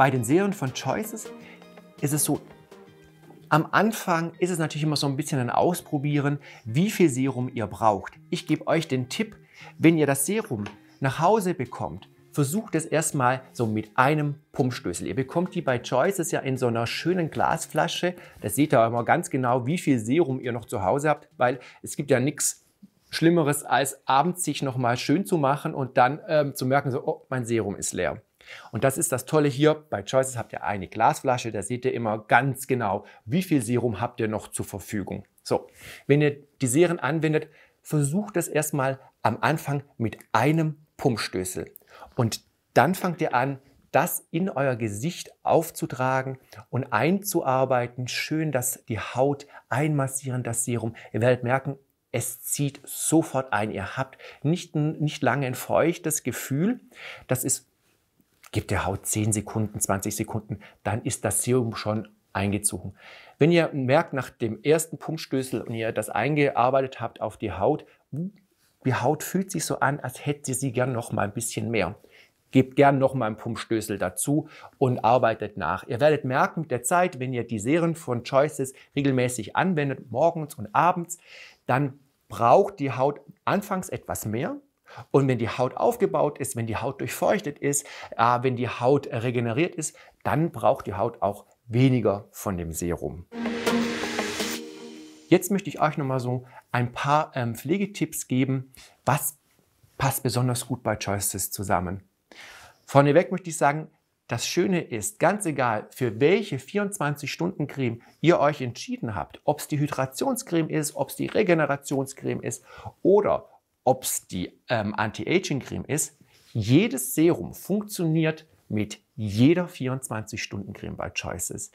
bei den Serien von Choices ist es so, am Anfang ist es natürlich immer so ein bisschen ein Ausprobieren, wie viel Serum ihr braucht. Ich gebe euch den Tipp, wenn ihr das Serum nach Hause bekommt, versucht es erstmal so mit einem Pumpstößel. Ihr bekommt die bei Choices ja in so einer schönen Glasflasche. Da seht ihr immer ganz genau, wie viel Serum ihr noch zu Hause habt, weil es gibt ja nichts Schlimmeres, als abends sich nochmal schön zu machen und dann ähm, zu merken, so, oh, mein Serum ist leer. Und das ist das Tolle hier. Bei Choices habt ihr eine Glasflasche, da seht ihr immer ganz genau, wie viel Serum habt ihr noch zur Verfügung. So, wenn ihr die Serien anwendet, versucht es erstmal am Anfang mit einem Pumpstößel. Und dann fangt ihr an, das in euer Gesicht aufzutragen und einzuarbeiten. Schön, dass die Haut einmassieren, das Serum. Ihr werdet merken, es zieht sofort ein. Ihr habt nicht, nicht lange ein feuchtes Gefühl. Das ist Gebt der Haut 10 Sekunden, 20 Sekunden, dann ist das Serum schon eingezogen. Wenn ihr merkt, nach dem ersten Pumpstößel und ihr das eingearbeitet habt auf die Haut, uh, die Haut fühlt sich so an, als hätte sie sie gern noch mal ein bisschen mehr. Gebt gern noch mal einen Pumpstößel dazu und arbeitet nach. Ihr werdet merken mit der Zeit, wenn ihr die Serien von Choices regelmäßig anwendet, morgens und abends, dann braucht die Haut anfangs etwas mehr, und wenn die Haut aufgebaut ist, wenn die Haut durchfeuchtet ist, äh, wenn die Haut regeneriert ist, dann braucht die Haut auch weniger von dem Serum. Jetzt möchte ich euch noch mal so ein paar ähm, Pflegetipps geben, was passt besonders gut bei Choices zusammen. Vorneweg möchte ich sagen, das Schöne ist, ganz egal, für welche 24-Stunden-Creme ihr euch entschieden habt, ob es die Hydrationscreme ist, ob es die Regenerationscreme ist oder ob es die ähm, Anti-Aging-Creme ist, jedes Serum funktioniert mit jeder 24-Stunden-Creme bei Choices.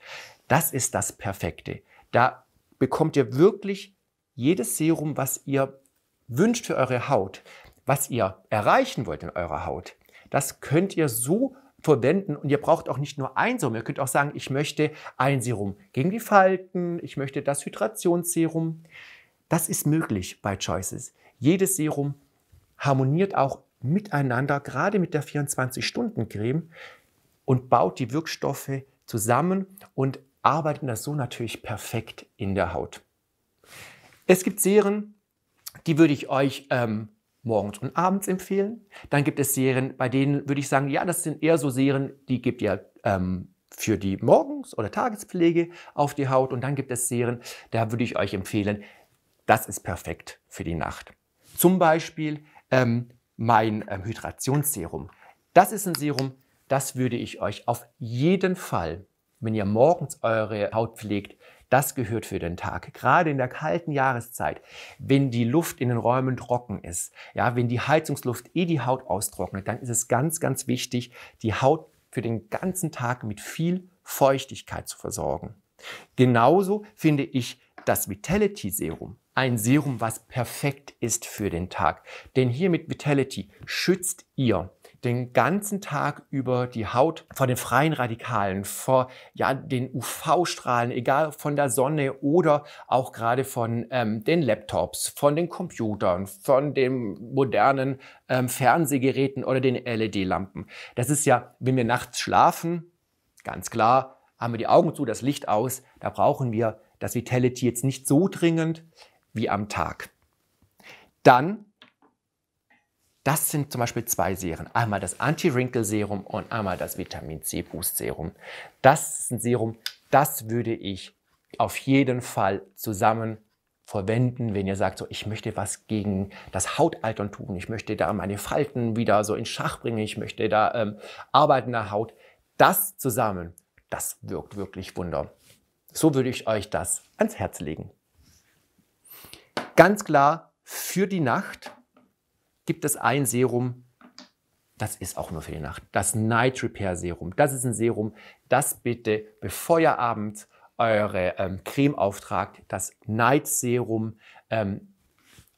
Das ist das Perfekte. Da bekommt ihr wirklich jedes Serum, was ihr wünscht für eure Haut, was ihr erreichen wollt in eurer Haut. Das könnt ihr so verwenden und ihr braucht auch nicht nur ein Serum. Ihr könnt auch sagen, ich möchte ein Serum gegen die Falten, ich möchte das Hydrationsserum. Das ist möglich bei Choices. Jedes Serum harmoniert auch miteinander, gerade mit der 24-Stunden-Creme und baut die Wirkstoffe zusammen und arbeitet das so natürlich perfekt in der Haut. Es gibt Serien, die würde ich euch ähm, morgens und abends empfehlen. Dann gibt es Serien, bei denen würde ich sagen, ja, das sind eher so Serien, die gibt ihr ähm, für die Morgens- oder Tagespflege auf die Haut. Und dann gibt es Serien, da würde ich euch empfehlen, das ist perfekt für die Nacht. Zum Beispiel ähm, mein ähm, Hydrationsserum. Das ist ein Serum, das würde ich euch auf jeden Fall, wenn ihr morgens eure Haut pflegt, das gehört für den Tag. Gerade in der kalten Jahreszeit, wenn die Luft in den Räumen trocken ist, ja, wenn die Heizungsluft eh die Haut austrocknet, dann ist es ganz, ganz wichtig, die Haut für den ganzen Tag mit viel Feuchtigkeit zu versorgen. Genauso finde ich das Vitality Serum ein Serum, was perfekt ist für den Tag. Denn hier mit Vitality schützt ihr den ganzen Tag über die Haut vor den freien Radikalen, vor ja, den UV-Strahlen, egal von der Sonne oder auch gerade von ähm, den Laptops, von den Computern, von den modernen ähm, Fernsehgeräten oder den LED-Lampen. Das ist ja, wenn wir nachts schlafen, ganz klar, haben wir die Augen zu, das Licht aus, da brauchen wir das Vitality jetzt nicht so dringend wie am Tag. Dann, das sind zum Beispiel zwei Serien. Einmal das Anti-Wrinkle-Serum und einmal das Vitamin C Boost-Serum. Das ist ein Serum, das würde ich auf jeden Fall zusammen verwenden, wenn ihr sagt, so ich möchte was gegen das Hautaltern tun, ich möchte da meine Falten wieder so in Schach bringen, ich möchte da ähm, arbeiten der Haut. Das zusammen, das wirkt wirklich Wunder. So würde ich euch das ans Herz legen. Ganz klar, für die Nacht gibt es ein Serum, das ist auch nur für die Nacht. Das Night Repair Serum. Das ist ein Serum, das bitte, bevor ihr abends eure ähm, Creme auftragt, das Night Serum ähm,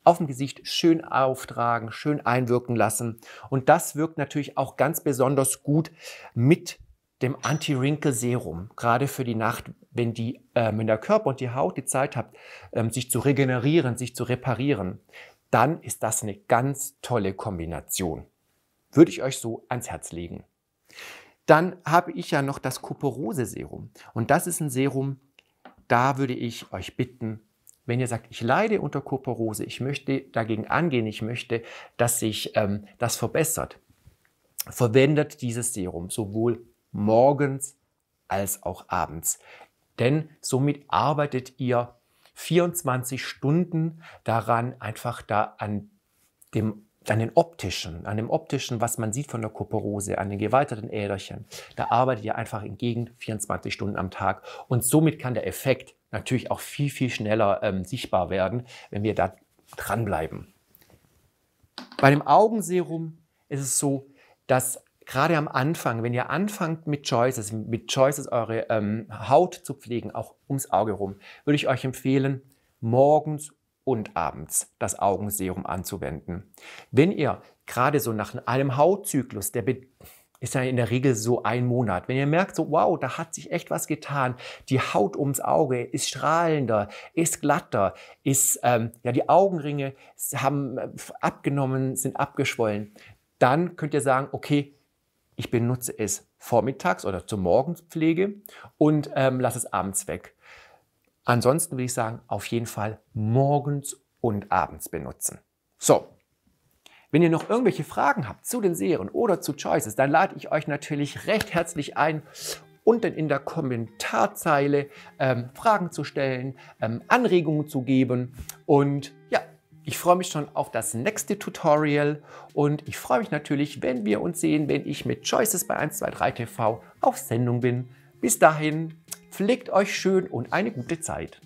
auf dem Gesicht schön auftragen, schön einwirken lassen. Und das wirkt natürlich auch ganz besonders gut mit dem Anti-Wrinkle Serum. Gerade für die Nacht wenn, die, äh, wenn der Körper und die Haut die Zeit haben, ähm, sich zu regenerieren, sich zu reparieren, dann ist das eine ganz tolle Kombination. Würde ich euch so ans Herz legen. Dann habe ich ja noch das Kuporose-Serum. Und das ist ein Serum, da würde ich euch bitten, wenn ihr sagt, ich leide unter Kuporose, ich möchte dagegen angehen, ich möchte, dass sich ähm, das verbessert, verwendet dieses Serum sowohl morgens als auch abends denn somit arbeitet ihr 24 Stunden daran, einfach da an dem an den optischen, an dem optischen, was man sieht von der Koporose, an den geweiterten Äderchen. Da arbeitet ihr einfach in Gegend 24 Stunden am Tag und somit kann der Effekt natürlich auch viel, viel schneller ähm, sichtbar werden, wenn wir da dranbleiben. Bei dem Augenserum ist es so, dass gerade am Anfang, wenn ihr anfangt mit Choices, mit Choices eure ähm, Haut zu pflegen, auch ums Auge rum, würde ich euch empfehlen, morgens und abends das Augenserum anzuwenden. Wenn ihr gerade so nach einem Hautzyklus, der ist ja in der Regel so ein Monat. Wenn ihr merkt, so wow, da hat sich echt was getan. Die Haut ums Auge ist strahlender, ist glatter, ist ähm, ja die Augenringe haben äh, abgenommen, sind abgeschwollen. Dann könnt ihr sagen, okay, ich benutze es vormittags oder zur Morgenpflege und ähm, lasse es abends weg. Ansonsten würde ich sagen, auf jeden Fall morgens und abends benutzen. So, wenn ihr noch irgendwelche Fragen habt zu den Serien oder zu Choices, dann lade ich euch natürlich recht herzlich ein, unten in der Kommentarzeile ähm, Fragen zu stellen, ähm, Anregungen zu geben und ich freue mich schon auf das nächste Tutorial und ich freue mich natürlich, wenn wir uns sehen, wenn ich mit Choices bei 123TV auf Sendung bin. Bis dahin, pflegt euch schön und eine gute Zeit.